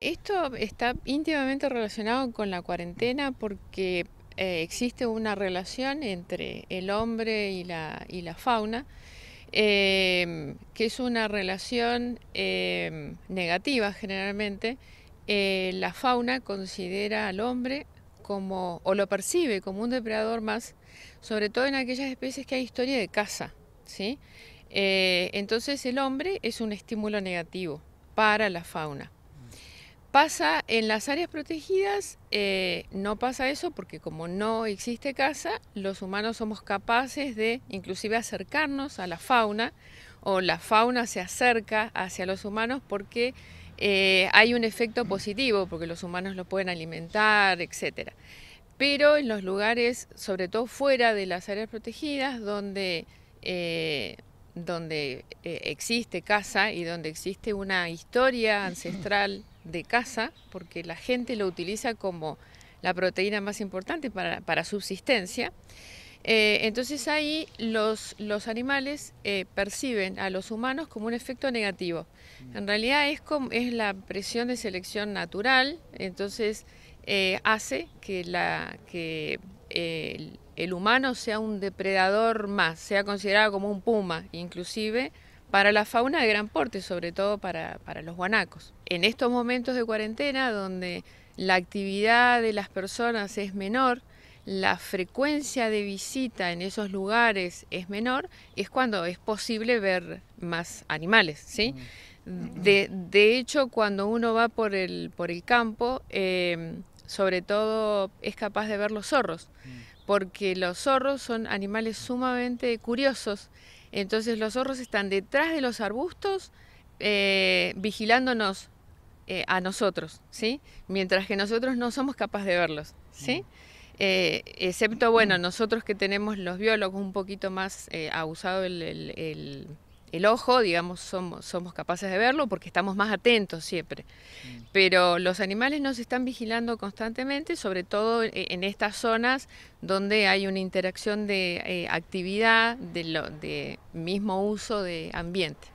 Esto está íntimamente relacionado con la cuarentena porque eh, existe una relación entre el hombre y la, fauna, eh, que es una relación eh, negativa generalmente. la fauna considera al hombre como, o lo percibe como un depredador más, sobre todo en aquellas especies que hay historia de caza. ¿sí? entonces el hombre es un estímulo negativo para la fauna pasa en las áreas protegidas, eh, no pasa eso porque como no existe casa, los humanos somos capaces de inclusive acercarnos a la fauna o la fauna se acerca hacia los humanos porque eh, hay un efecto positivo, porque los humanos lo pueden alimentar, etc. Pero en los lugares, sobre todo fuera de las áreas protegidas, donde, eh, donde existe casa y donde existe una historia ancestral, de caza, porque la gente lo utiliza como la proteína más importante para, subsistencia. Eh, entonces ahí los, animales eh, perciben a los humanos como un efecto negativo. En realidad es, es la presión de selección natural, entonces eh, hace que, la, el humano sea un depredador más, sea considerado como un puma, inclusive para la fauna de gran porte, sobre todo para, los guanacos. En estos momentos de cuarentena, donde la actividad de las personas es menor, la frecuencia de visita en esos lugares es menor, es cuando es posible ver más animales, ¿sí? Mm. De, hecho, cuando uno va por el, por el campo, eh, sobre todo es capaz de ver los zorros, mm porque los zorros son animales sumamente curiosos. Entonces los zorros están detrás de los arbustos eh, vigilándonos eh, a nosotros, ¿sí? Mientras que nosotros no somos capaces de verlos, ¿sí? Mm. Eh, excepto, bueno, nosotros que tenemos los biólogos un poquito más abusado el el ojo, digamos, somos, capaces de verlo porque estamos más atentos siempre. Mm. Pero los animales nos están vigilando constantemente, sobre todo e, en estas zonas donde hay una interacción de eh, actividad, de, lo, de mismo uso de ambiente.